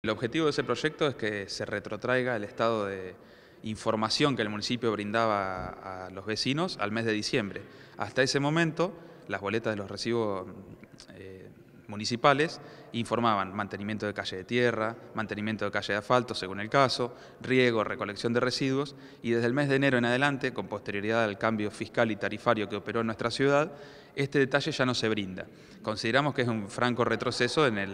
El objetivo de ese proyecto es que se retrotraiga el estado de información que el municipio brindaba a los vecinos al mes de diciembre. Hasta ese momento, las boletas de los recibos eh, municipales informaban mantenimiento de calle de tierra, mantenimiento de calle de asfalto, según el caso, riego, recolección de residuos, y desde el mes de enero en adelante, con posterioridad al cambio fiscal y tarifario que operó en nuestra ciudad, este detalle ya no se brinda. Consideramos que es un franco retroceso en el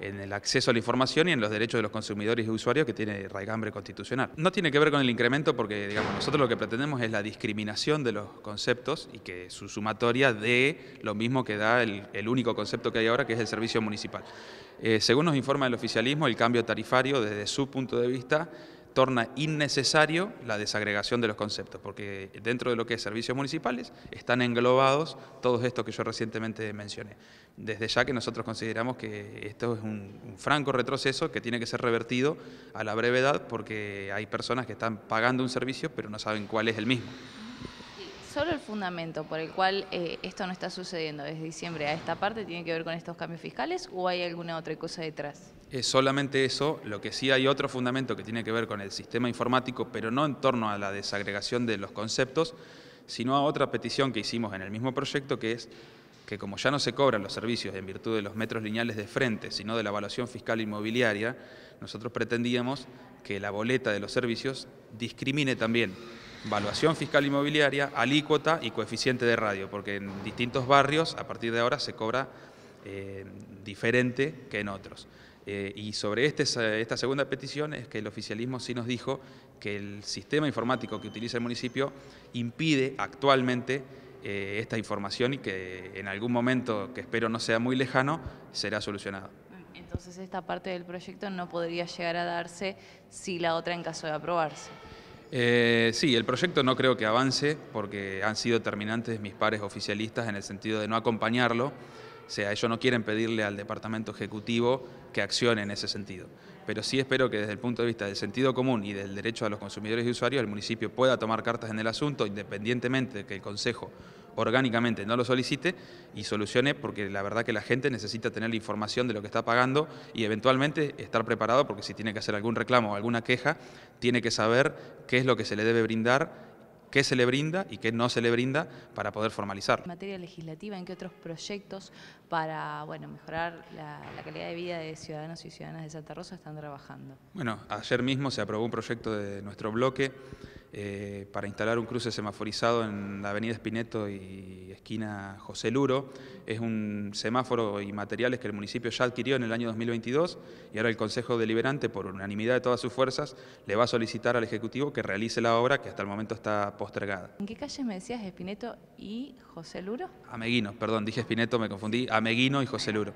en el acceso a la información y en los derechos de los consumidores y usuarios que tiene raigambre constitucional. No tiene que ver con el incremento porque nosotros lo que pretendemos es la discriminación de los conceptos y que su sumatoria dé lo mismo que da el, único concepto que hay ahora, que es el servicio municipal. Eh, según nos informa el oficialismo, el cambio tarifario desde su punto de vista torna innecesario la desagregación de los conceptos, porque dentro de lo que es servicios municipales están englobados todos estos que yo recientemente mencioné. Desde ya que nosotros consideramos que esto es un, un franco retroceso que tiene que ser revertido a la brevedad porque hay personas que están pagando un servicio pero no saben cuál es el mismo solo el fundamento por el cual eh, esto no está sucediendo desde diciembre a esta parte tiene que ver con estos cambios fiscales o hay alguna otra cosa detrás? Es solamente eso, lo que sí hay otro fundamento que tiene que ver con el sistema informático, pero no en torno a la desagregación de los conceptos, sino a otra petición que hicimos en el mismo proyecto que es que como ya no se cobran los servicios en virtud de los metros lineales de frente, sino de la evaluación fiscal inmobiliaria, nosotros pretendíamos que la boleta de los servicios discrimine también valuación fiscal inmobiliaria, alícuota y coeficiente de radio, porque en distintos barrios a partir de ahora se cobra eh, diferente que en otros. Eh, y sobre este, esta segunda petición es que el oficialismo sí nos dijo que el sistema informático que utiliza el municipio impide actualmente eh, esta información y que en algún momento, que espero no sea muy lejano, será solucionado. Entonces esta parte del proyecto no podría llegar a darse si la otra en caso de aprobarse. Eh, sí, el proyecto no creo que avance porque han sido terminantes mis pares oficialistas en el sentido de no acompañarlo. O sea, ellos no quieren pedirle al Departamento Ejecutivo que accione en ese sentido. Pero sí espero que desde el punto de vista del sentido común y del derecho a los consumidores y usuarios, el municipio pueda tomar cartas en el asunto, independientemente de que el Consejo orgánicamente, no lo solicite y solucione porque la verdad que la gente necesita tener la información de lo que está pagando y eventualmente estar preparado porque si tiene que hacer algún reclamo o alguna queja, tiene que saber qué es lo que se le debe brindar qué se le brinda y qué no se le brinda para poder formalizar. En materia legislativa, ¿en qué otros proyectos para bueno, mejorar la, calidad de vida de ciudadanos y ciudadanas de Santa Rosa están trabajando? Bueno, ayer mismo se aprobó un proyecto de nuestro bloque eh, para instalar un cruce semaforizado en la avenida Espineto y esquina José Luro. Es un semáforo y materiales que el municipio ya adquirió en el año 2022 y ahora el Consejo Deliberante, por unanimidad de todas sus fuerzas, le va a solicitar al Ejecutivo que realice la obra que hasta el momento está postergada. ¿En qué calles me decías Espineto y José Luro? Ameguino, perdón, dije Espineto, me confundí, Ameguino y José Luro.